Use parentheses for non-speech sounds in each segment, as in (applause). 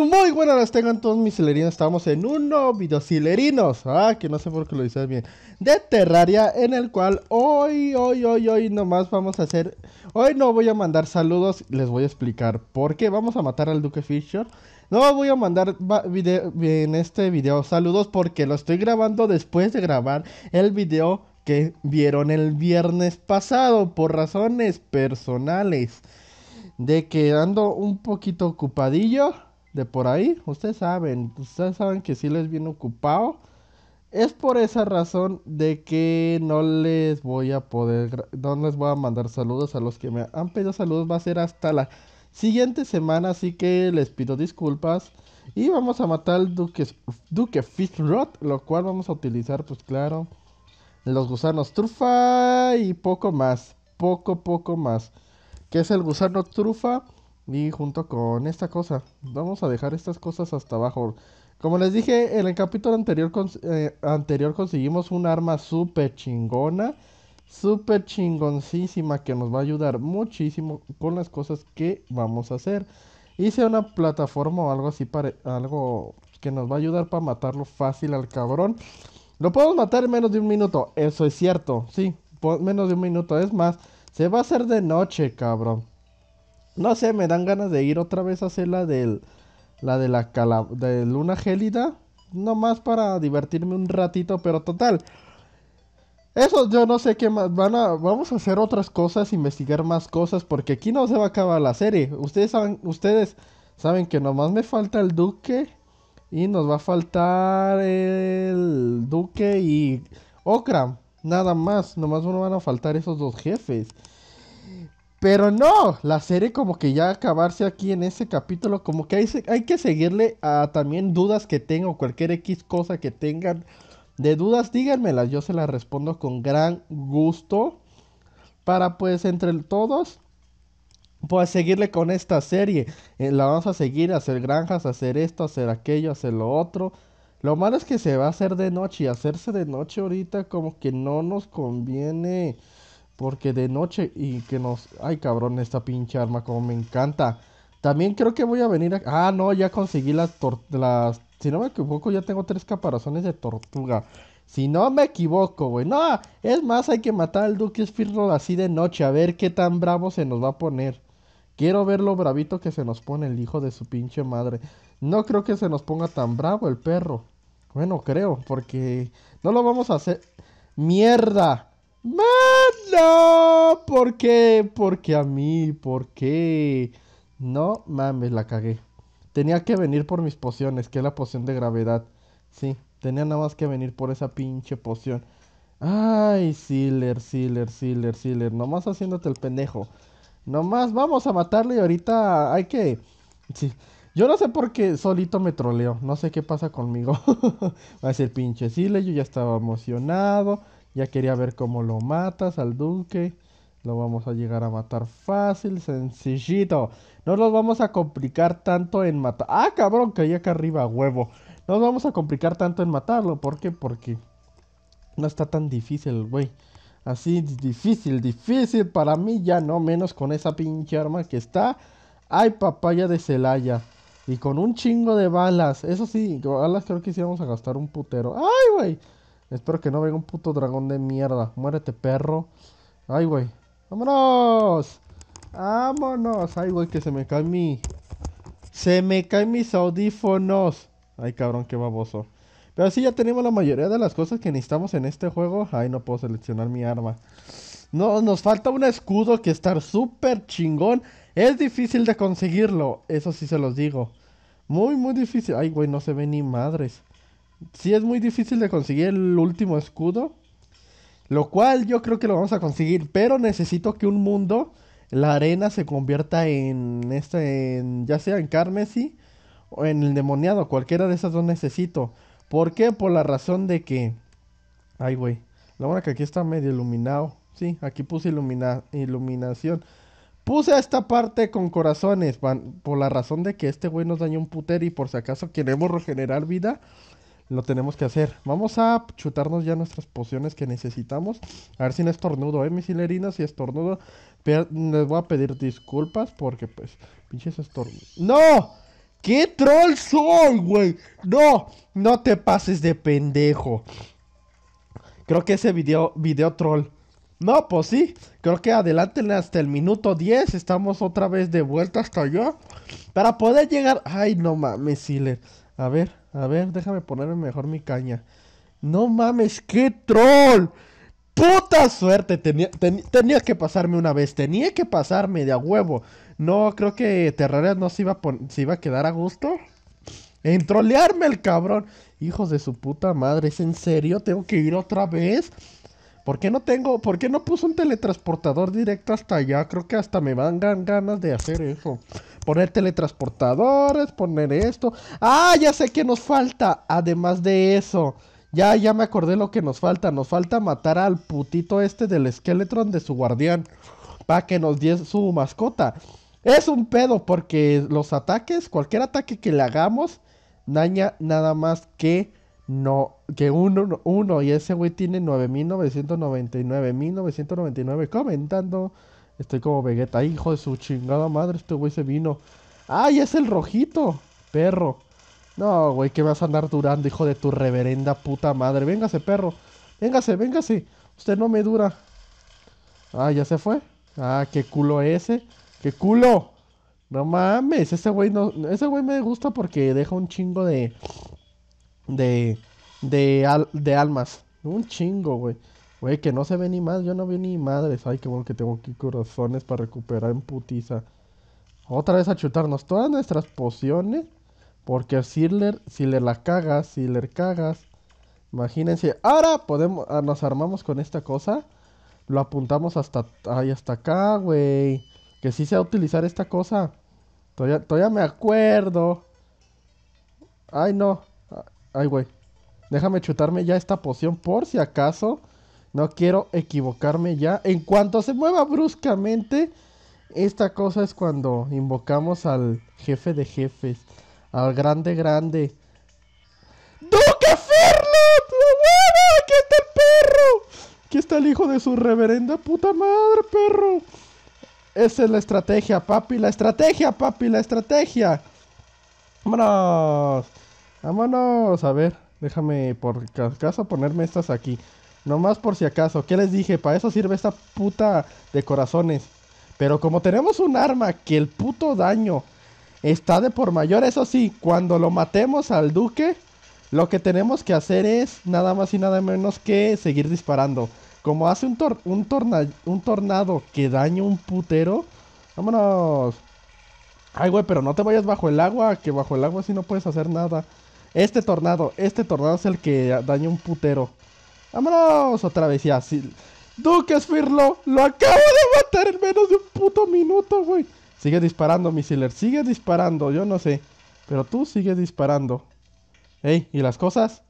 Muy buenas tengan todos mis silerinos. Estamos en uno nuevo silerinos. Ah, que no sé por qué lo dices bien. De Terraria, en el cual hoy, hoy, hoy, hoy nomás vamos a hacer. Hoy no voy a mandar saludos. Les voy a explicar por qué. Vamos a matar al Duque Fisher. No voy a mandar video, en este video saludos porque lo estoy grabando después de grabar el video que vieron el viernes pasado por razones personales. De que ando un poquito ocupadillo de por ahí. Ustedes saben, ustedes saben que sí les viene ocupado. Es por esa razón de que no les voy a poder, no les voy a mandar saludos a los que me han pedido saludos. Va a ser hasta la siguiente semana, así que les pido disculpas. Y vamos a matar al Duque, Fit Rod, lo cual vamos a utilizar, pues claro, los gusanos trufa y poco más, poco, poco más. Que es el gusano trufa y junto con esta cosa. Vamos a dejar estas cosas hasta abajo. Como les dije, en el capítulo anterior, eh, anterior conseguimos un arma súper chingona súper chingoncísima que nos va a ayudar muchísimo con las cosas que vamos a hacer. Hice una plataforma o algo así, para, algo que nos va a ayudar para matarlo fácil al cabrón. Lo podemos matar en menos de un minuto, eso es cierto, sí, menos de un minuto. Es más, se va a hacer de noche, cabrón. No sé, me dan ganas de ir otra vez a hacer la del... La de la de luna gélida. más para divertirme un ratito, pero total. Eso yo no sé qué más. Van a, vamos a hacer otras cosas, investigar más cosas, porque aquí no se va a acabar la serie. Ustedes saben, ustedes saben que nomás me falta el Duque. Y nos va a faltar el Duque y Okram. Nada más. Nomás nos van a faltar esos dos jefes. Pero no, la serie como que ya acabarse aquí en ese capítulo, como que hay, hay que seguirle a también dudas que tenga. o cualquier X cosa que tengan de dudas díganmelas, yo se las respondo con gran gusto para pues entre todos pues seguirle con esta serie. Eh, la vamos a seguir, hacer granjas, hacer esto, hacer aquello, hacer lo otro. Lo malo es que se va a hacer de noche y hacerse de noche ahorita como que no nos conviene. Porque de noche y que nos... Ay cabrón, esta pinche arma como me encanta. También creo que voy a venir a... Ah, no, ya conseguí las, tortas las si no me equivoco, ya tengo tres caparazones de tortuga. Si no me equivoco, güey. No, es más, hay que matar al Duque Esfirro así de noche. A ver qué tan bravo se nos va a poner. Quiero ver lo bravito que se nos pone el hijo de su pinche madre. No creo que se nos ponga tan bravo el perro. Bueno, creo, porque no lo vamos a hacer. ¡Mierda! ¡No! ¿Por qué? Porque a mí, ¿por qué? No mames, la cagué. Tenía que venir por mis pociones, que es la poción de gravedad. Sí, tenía nada más que venir por esa pinche poción. Ay, Siller, Siller, Siler, Siller, Nomás haciéndote el pendejo. Nomás vamos a matarle y ahorita hay que... Sí. Yo no sé por qué solito me troleo. No sé qué pasa conmigo. (laughs) Va a ser pinche Siler, Yo ya estaba emocionado. Ya quería ver cómo lo matas al duque. Lo vamos a llegar a matar fácil, sencillito. No nos vamos a complicar tanto en matar. ¡Ah, cabrón! Caí acá arriba, huevo. No nos vamos a complicar tanto en matarlo. ¿Por qué? Porque no está tan difícil, güey. Así difícil, difícil para mí ya no, menos con esa pinche arma que está. ¡Ay, papaya de Celaya! Y con un chingo de balas. Eso sí, balas creo que sí vamos a gastar un putero. ¡Ay, güey! Espero que no venga un puto dragón de mierda. Muérete, perro. ¡Ay, güey! ¡Vámonos! ¡Vámonos! Ay, güey, que se me cae mi... Se me caen mis audífonos. Ay, cabrón, qué baboso. Pero sí, ya tenemos la mayoría de las cosas que necesitamos en este juego. Ay, no puedo seleccionar mi arma. No, nos falta un escudo que estar súper chingón. Es difícil de conseguirlo, eso sí se los digo. Muy, muy difícil. Ay, güey, no se ve ni madres. Sí es muy difícil de conseguir el último escudo. Lo cual yo creo que lo vamos a conseguir, pero necesito que un mundo, la arena, se convierta en, este, en ya sea en Carmesí o en el demoniado. Cualquiera de esas dos necesito. ¿Por qué? Por la razón de que... Ay, güey. La hora que aquí está medio iluminado. Sí, aquí puse iluminación. Puse esta parte con corazones, por la razón de que este güey nos dañó un puter y por si acaso queremos regenerar vida, lo tenemos que hacer. Vamos a chutarnos ya nuestras pociones que necesitamos. A ver si no estornudo, ¿eh, mis hilerinas? Si estornudo, les voy a pedir disculpas porque, pues, pinches estornudos. ¡No! ¡Qué troll son, güey! ¡No! No te pases de pendejo. Creo que ese video, video troll. No, pues sí. Creo que adelante hasta el minuto 10. Estamos otra vez de vuelta hasta allá. Para poder llegar... Ay, no mames, Siler. A ver. A ver, déjame ponerme mejor mi caña. No mames, qué troll. Puta suerte, tenía, que pasarme una vez, tenía que pasarme de a huevo. No, creo que Terraria no se iba, a se iba a quedar a gusto. En trolearme el cabrón. Hijos de su puta madre, ¿es en serio? ¿Tengo que ir otra vez? ¿Por qué no tengo, por qué no puso un teletransportador directo hasta allá? Creo que hasta me van ganas de hacer eso. Poner teletransportadores, poner esto. ¡Ah! Ya sé que nos falta. Además de eso. Ya, ya me acordé lo que nos falta. Nos falta matar al putito este del esqueletron de su guardián. Para que nos dé su mascota. Es un pedo porque los ataques, cualquier ataque que le hagamos, daña nada más que no, que uno, uno y ese güey tiene 9.999, 1.999 comentando. Estoy como Vegeta, hijo de su chingada madre, este güey se vino. ¡Ay, es el rojito! Perro. No, güey, que vas a andar durando, hijo de tu reverenda puta madre. Véngase, perro. Véngase, véngase. Usted no me dura. Ah, ya se fue. Ah, qué culo ese. ¡Qué culo! No mames, ese güey no, ese güey me gusta porque deja un chingo de de, de, almas. Un chingo, güey. Güey, que no se ve ni más, yo no vi ni madres. Ay, qué bueno que tengo aquí corazones para recuperar en putiza. Otra vez a chutarnos todas nuestras pociones. Porque si le la cagas, si le cagas. Imagínense, ahora podemos, ah, nos armamos con esta cosa. Lo apuntamos hasta, ahí hasta acá, güey. Que sí se va a utilizar esta cosa. todavía me acuerdo. Ay, no. Ay, güey. Déjame chutarme ya esta poción por si acaso. No quiero equivocarme ya. En cuanto se mueva bruscamente, esta cosa es cuando invocamos al jefe de jefes. Al grande, grande. ¡Duque Ferlot! ¡Aquí está el perro! Aquí está el hijo de su reverenda puta madre, perro. Esa es la estrategia, papi. La estrategia, papi. La estrategia. Vámonos. Ah, vámonos, a ver, déjame por caso ponerme estas aquí. Nomás por si acaso, ¿qué les dije? Para eso sirve esta puta de corazones. Pero como tenemos un arma que el puto daño está de por mayor, eso sí, cuando lo matemos al duque, lo que tenemos que hacer es nada más y nada menos que seguir disparando. Como hace un, un, tornado que daña un putero. Vámonos. Ay, güey, pero no te vayas bajo el agua, que bajo el agua si no puedes hacer nada. Este tornado, este tornado es el que daña un putero. Vámonos otra vez ya. Sí. Duque lo acabo de matar en menos de un puto minuto, güey. Sigue disparando, Misiler, sigue disparando, yo no sé. Pero tú sigues disparando. Ey, ¿y las cosas?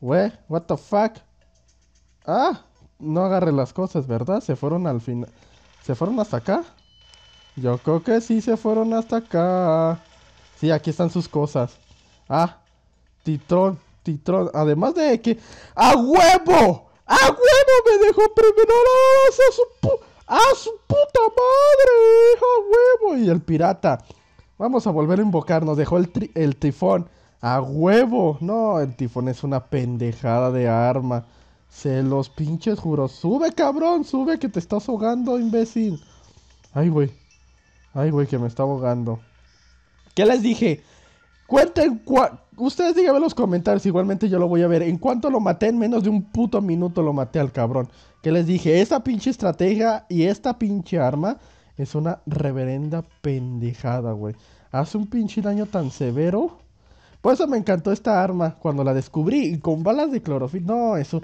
Güey, what the fuck? Ah, no agarré las cosas, ¿verdad? Se fueron al final. ¿Se fueron hasta acá? Yo creo que sí se fueron hasta acá. Sí, aquí están sus cosas. Ah, Titrón, Titrón. Además de que. ¡A huevo! ¡A huevo! Me dejó primero. ¡A su, puta madre! ¡A huevo! Y el pirata. Vamos a volver a invocar. Nos dejó el, el tifón. ¡A huevo! No, el tifón es una pendejada de arma. Se los pinches juro. ¡Sube, cabrón! ¡Sube que te estás ahogando, imbécil! ¡Ay, güey! ¡Ay, güey, que me está ahogando! ¿Qué les dije? Cuenten, ustedes díganme en los comentarios, igualmente yo lo voy a ver. En cuanto lo maté, en menos de un puto minuto lo maté al cabrón. Que les dije, esa pinche estrategia y esta pinche arma es una reverenda pendejada, güey. Hace un pinche daño tan severo. Por eso me encantó esta arma cuando la descubrí. Y con balas de clorofil. No, eso.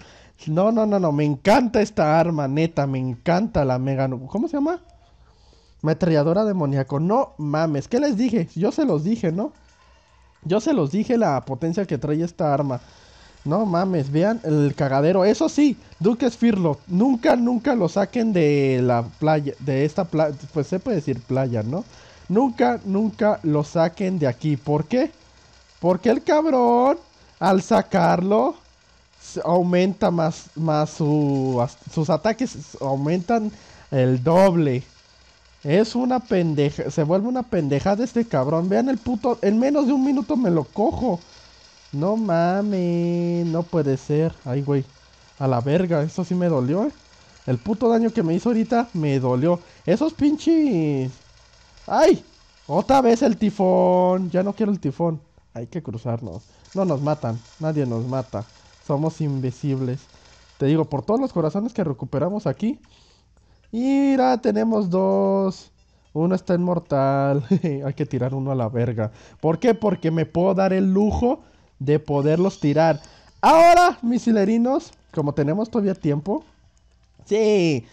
No, no, no, no. Me encanta esta arma, neta. Me encanta la mega. ¿Cómo se llama? Metralladora demoníaco. No mames. ¿Qué les dije? Yo se los dije, ¿no? Yo se los dije la potencia que trae esta arma. No mames, vean el cagadero. Eso sí, Duque Esfirlo, nunca, nunca lo saquen de la playa, de esta playa, pues se puede decir playa, ¿no? Nunca, nunca lo saquen de aquí. ¿Por qué? Porque el cabrón, al sacarlo, aumenta más, más sus ataques, aumentan el doble. Es una pendeja, se vuelve una de este cabrón. Vean el puto, en menos de un minuto me lo cojo. No mames, no puede ser. Ay, güey. A la verga, eso sí me dolió, eh. El puto daño que me hizo ahorita me dolió. Esos pinches. ¡Ay! Otra vez el tifón. Ya no quiero el tifón. Hay que cruzarnos. No nos matan. Nadie nos mata. Somos invisibles. Te digo, por todos los corazones que recuperamos aquí, Mira, tenemos dos. Uno está inmortal. (laughs) Hay que tirar uno a la verga. ¿Por qué? Porque me puedo dar el lujo de poderlos tirar. Ahora, misilerinos, como tenemos todavía tiempo. Sí.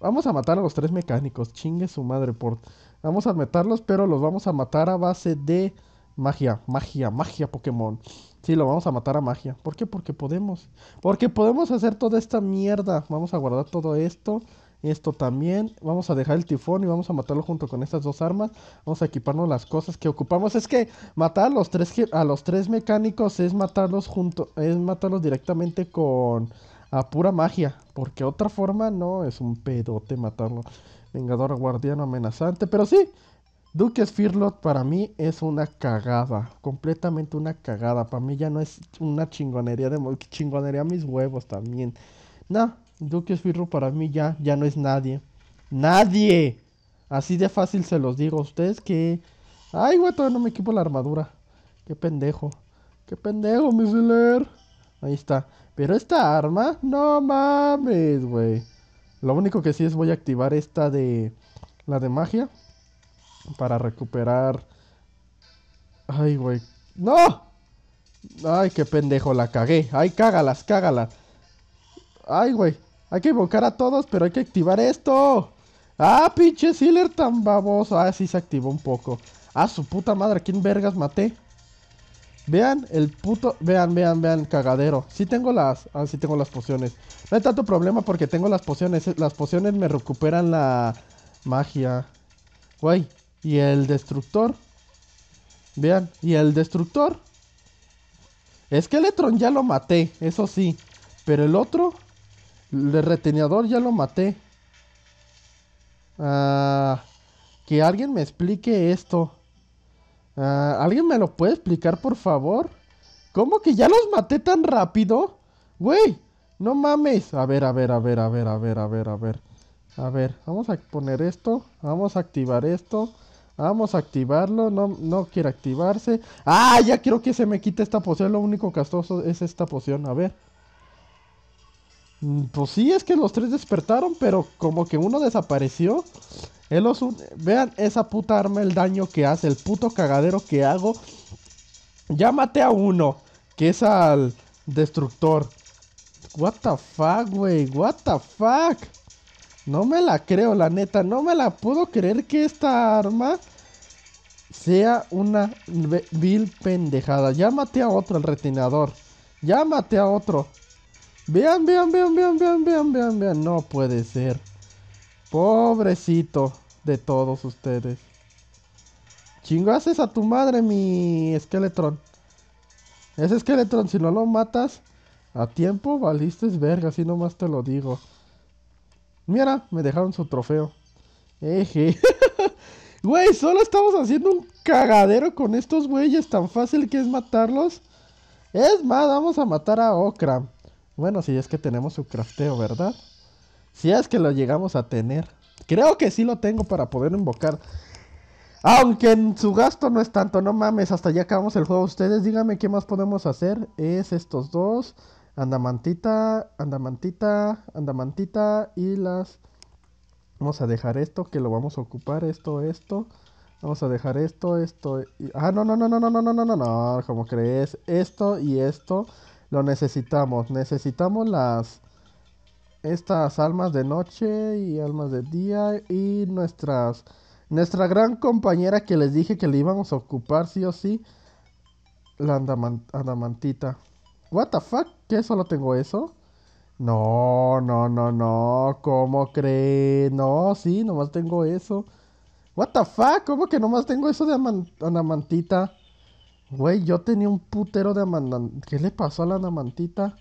Vamos a matar a los tres mecánicos. Chingue su madre por. Vamos a meterlos, pero los vamos a matar a base de magia, magia, magia Pokémon. Sí, lo vamos a matar a magia. ¿Por qué? Porque podemos. Porque podemos hacer toda esta mierda. Vamos a guardar todo esto esto también. Vamos a dejar el tifón y vamos a matarlo junto con estas dos armas. Vamos a equiparnos las cosas que ocupamos. Es que matar a los tres, a los tres mecánicos es matarlos junto, es matarlos directamente con a pura magia. Porque otra forma no es un pedote matarlo. Vengador guardiano amenazante. Pero sí, Duke Firlot para mí es una cagada, completamente una cagada. Para mí ya no es una chingonería de chingonería mis huevos también. No, Duque Esbirro para mí ya, ya no es nadie. ¡Nadie! Así de fácil se los digo a ustedes que... ¡Ay, güey! Todavía no me equipo la armadura. ¡Qué pendejo! ¡Qué pendejo, misiler! Ahí está. Pero esta arma... ¡No mames, güey! Lo único que sí es voy a activar esta de... La de magia. Para recuperar... ¡Ay, güey! ¡No! ¡Ay, qué pendejo! La cagué. ¡Ay, cágalas, cágalas! Ay, güey. Hay que invocar a todos, pero hay que activar esto. Ah, pinche Sealer tan baboso. Ah, sí se activó un poco. Ah, su puta madre, quién vergas maté? Vean el puto... Vean, vean, vean, cagadero. Sí tengo las... Ah, sí tengo las pociones. No hay tanto problema porque tengo las pociones. Eh, las pociones me recuperan la magia. Güey, y el destructor. Vean, y el destructor. Esqueletron ya lo maté, eso sí. Pero el otro... El reteneador ya lo maté. Ah, que alguien me explique esto. Ah, ¿Alguien me lo puede explicar, por favor? ¿Cómo que ya los maté tan rápido? Güey, no mames. A ver, a ver, a ver, a ver, a ver, a ver, a ver. A ver, vamos a poner esto. Vamos a activar esto. Vamos a activarlo. No, no quiere activarse. Ah, ya quiero que se me quite esta poción. Lo único castoso es esta poción. A ver. Mm, pues sí, es que los tres despertaron, pero como que uno desapareció. Vean esa puta arma, el daño que hace, el puto cagadero que hago. Ya maté a uno, que es al destructor. What the fuck, güey, what the fuck. No me la creo, la neta, no me la puedo creer que esta arma sea una vil pendejada. Ya maté a otro, el retinador. Ya maté a otro. Vean, vean, vean, vean, vean, vean, vean, vean. No puede ser. Pobrecito de todos ustedes. haces a tu madre, mi esqueletrón Ese esqueletrón, si no lo matas a tiempo, valiste verga, así nomás te lo digo. Mira, me dejaron su trofeo. Eje. (laughs) Güey, solo estamos haciendo un cagadero con estos güeyes. Tan fácil que es matarlos. Es más, vamos a matar a Okra. Bueno, si es que tenemos su crafteo, ¿verdad? Si es que lo llegamos a tener. Creo que sí lo tengo para poder invocar. Aunque en su gasto no es tanto, no mames, hasta ya acabamos el juego. Ustedes díganme qué más podemos hacer. Es estos dos. Andamantita, andamantita, andamantita y las... Vamos a dejar esto, que lo vamos a ocupar, esto, esto. Vamos a dejar esto, esto... Y... Ah, no, no, no, no, no, no, no, no, no, ¿Cómo crees, esto y esto. Lo necesitamos. Necesitamos las estas almas de noche y almas de día y nuestras nuestra gran compañera que les dije que le íbamos a ocupar sí o sí la andamantita. What the fuck? ¿Qué solo tengo eso? No, no, no, no. ¿Cómo cree? No, sí, nomás tengo eso. What the fuck? ¿Cómo que nomás tengo eso de andamantita? Güey, yo tenía un putero de amantita. ¿Qué le pasó a la amantita?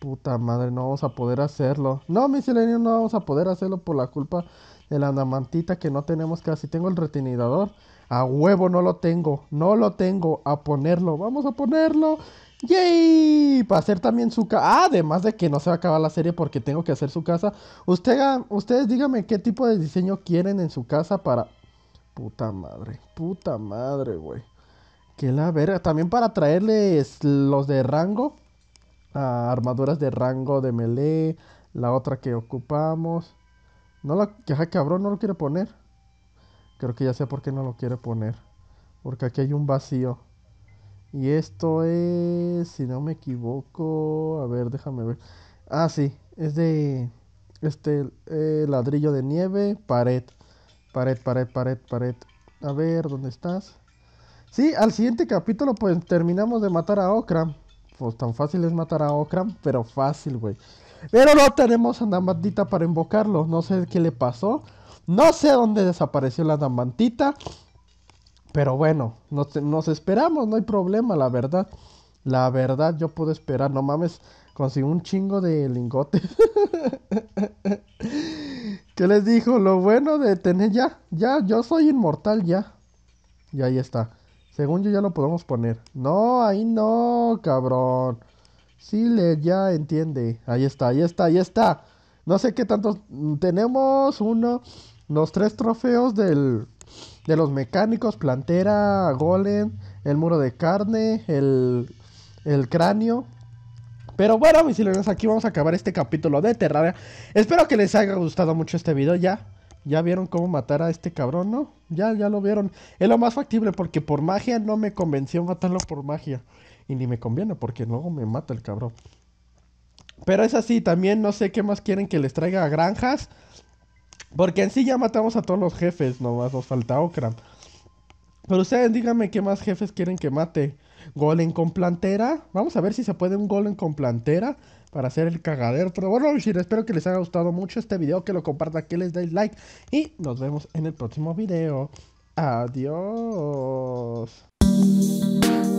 Puta madre, no vamos a poder hacerlo. No, mis no vamos a poder hacerlo por la culpa de la amantita que no tenemos casi. Tengo el retinidador. A huevo no lo tengo. No lo tengo. A ponerlo. Vamos a ponerlo. ¡Yay! Para hacer también su casa. Ah, además de que no se va a acabar la serie porque tengo que hacer su casa. ustedes díganme qué tipo de diseño quieren en su casa para. Puta madre. Puta madre, güey. Que la verga. También para traerles los de rango. armaduras de rango de melee. La otra que ocupamos. No la. Queja cabrón, no lo quiere poner. Creo que ya sé por qué no lo quiere poner. Porque aquí hay un vacío. Y esto es. Si no me equivoco. A ver, déjame ver. Ah, sí. Es de. Este. Eh, ladrillo de nieve. Pared. Pared, pared, pared, pared. A ver, ¿dónde estás? Sí, al siguiente capítulo pues terminamos de matar a Okram. Pues tan fácil es matar a Okram, pero fácil, güey. Pero no tenemos a Namantita para invocarlo. No sé qué le pasó. No sé dónde desapareció la Namantita. Pero bueno, nos, esperamos, no hay problema, la verdad. La verdad, yo puedo esperar, no mames. Consigo un chingo de lingotes. (laughs) ¿Qué les dijo? Lo bueno de tener ya, ya, yo soy inmortal ya. Y ahí está. Según yo ya lo podemos poner. No, ahí no, cabrón. Sí, le ya entiende. Ahí está, ahí está, ahí está. No sé qué tantos. Mm, tenemos uno, los tres trofeos del, de los mecánicos, plantera, golem, el muro de carne, el, el cráneo. Pero bueno, mis silencios, aquí vamos a acabar este capítulo de Terraria. Espero que les haya gustado mucho este video ya. Ya vieron cómo matar a este cabrón, ¿no? Ya, ya lo vieron. Es lo más factible porque por magia no me convenció matarlo por magia. Y ni me conviene porque luego me mata el cabrón. Pero es así, también no sé qué más quieren que les traiga a granjas. Porque en sí ya matamos a todos los jefes, nomás nos falta Okram. Pero ustedes díganme qué más jefes quieren que mate. Golem con plantera. Vamos a ver si se puede un golem con plantera para hacer el cagadero. Pero bueno, espero que les haya gustado mucho este video, que lo compartan, que les den like. Y nos vemos en el próximo video. Adiós.